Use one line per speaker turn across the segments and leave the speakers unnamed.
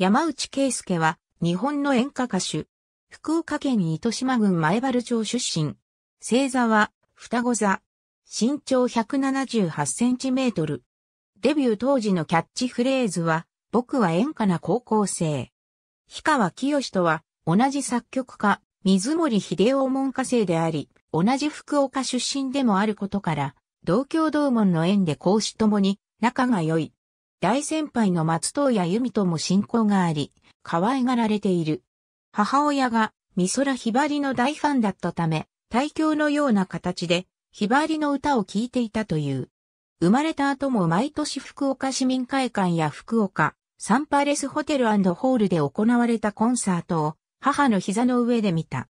山内圭介は、日本の演歌歌手。福岡県糸島郡前原町出身。星座は、双子座。身長178センチメートル。デビュー当時のキャッチフレーズは、僕は演歌な高校生。氷川清とは、同じ作曲家、水森秀夫門下生であり、同じ福岡出身でもあることから、同郷同門の縁で講師ともに仲が良い。大先輩の松任谷由美とも親交があり、可愛がられている。母親が美空ひばりの大ファンだったため、対教のような形で、ひばりの歌を聴いていたという。生まれた後も毎年福岡市民会館や福岡、サンパレスホテルホールで行われたコンサートを母の膝の上で見た。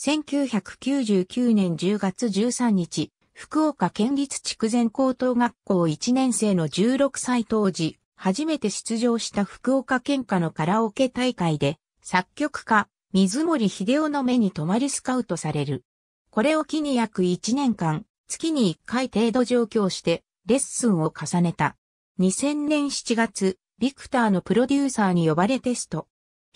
1999年10月13日、福岡県立筑前高等学校1年生の16歳当時、初めて出場した福岡県下のカラオケ大会で、作曲家、水森秀夫の目に留まりスカウトされる。これを機に約1年間、月に1回程度上京して、レッスンを重ねた。2000年7月、ビクターのプロデューサーに呼ばれテスト。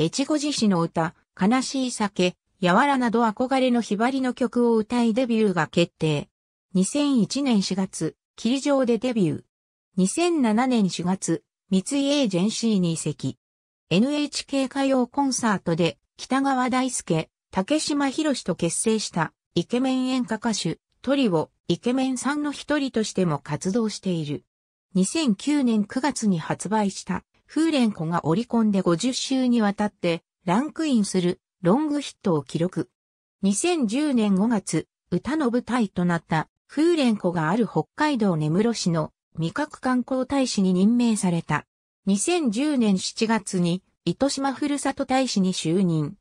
越後寺市の歌、悲しい酒、柔らなど憧れのひばりの曲を歌いデビューが決定。2001年4月、霧上でデビュー。2007年4月、三井エージェンシーに移籍。NHK 歌謡コンサートで北川大輔、竹島博士と結成したイケメン演歌歌手、トリオ、イケメンさんの一人としても活動している。2009年9月に発売した風蓮子が折り込んで50週にわたってランクインするロングヒットを記録。2010年5月、歌の舞台となった風蓮湖がある北海道根室市の味覚観光大使に任命された。2010年7月に糸島ふるさと大使に就任。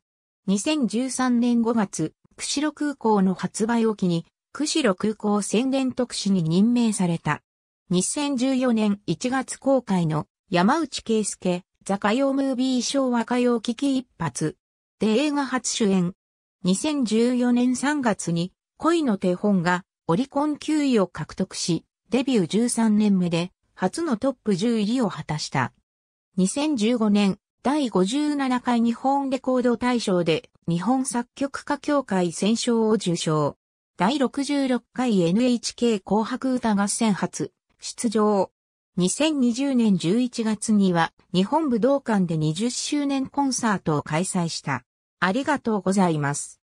2013年5月、釧路空港の発売を機に、釧路空港宣伝特使に任命された。2014年1月公開の山内圭介、ザカヨムービー昭和歌謡危機一発。で映画初主演。2014年3月に恋の手本がオリコン9位を獲得し、デビュー13年目で初のトップ10入りを果たした。2015年、第57回日本レコード大賞で日本作曲家協会選賞を受賞。第66回 NHK 紅白歌合戦初出場。2020年11月には日本武道館で20周年コンサートを開催した。ありがとうございます。